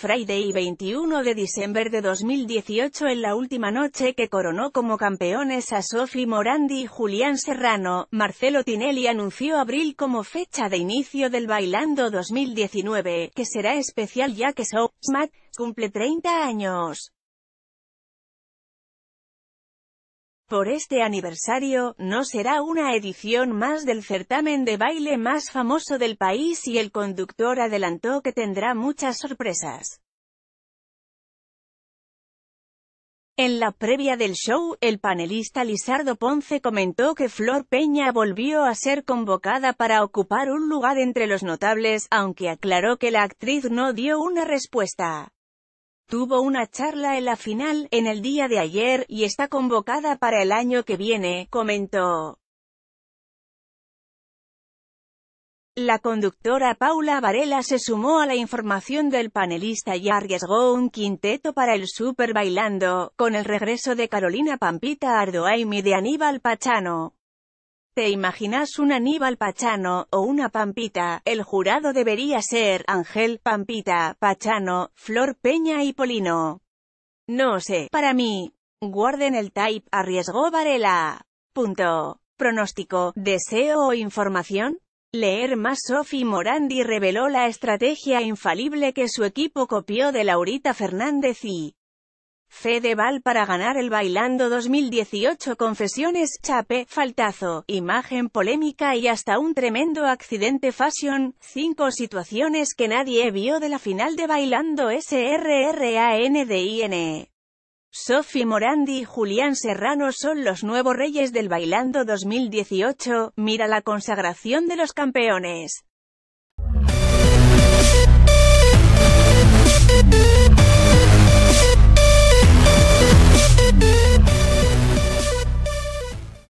Friday 21 de diciembre de 2018 en la última noche que coronó como campeones a Sofi Morandi y Julián Serrano, Marcelo Tinelli anunció abril como fecha de inicio del Bailando 2019, que será especial ya que Soap cumple 30 años. Por este aniversario, no será una edición más del certamen de baile más famoso del país y el conductor adelantó que tendrá muchas sorpresas. En la previa del show, el panelista Lizardo Ponce comentó que Flor Peña volvió a ser convocada para ocupar un lugar entre los notables, aunque aclaró que la actriz no dio una respuesta. Tuvo una charla en la final, en el día de ayer, y está convocada para el año que viene, comentó. La conductora Paula Varela se sumó a la información del panelista y arriesgó un quinteto para el Super Bailando, con el regreso de Carolina Pampita Ardoaimi y de Aníbal Pachano. ¿Te imaginas un Aníbal Pachano, o una Pampita? El jurado debería ser, Ángel, Pampita, Pachano, Flor Peña y Polino. No sé, para mí, guarden el type, arriesgó Varela. Punto. Pronóstico, deseo o información. Leer más Sofi Morandi reveló la estrategia infalible que su equipo copió de Laurita Fernández y Fede Val para ganar el Bailando 2018 Confesiones, chape, faltazo, imagen polémica y hasta un tremendo accidente fashion, cinco situaciones que nadie vio de la final de Bailando SRRANDIN. E. Sophie Morandi y Julián Serrano son los nuevos reyes del Bailando 2018, mira la consagración de los campeones.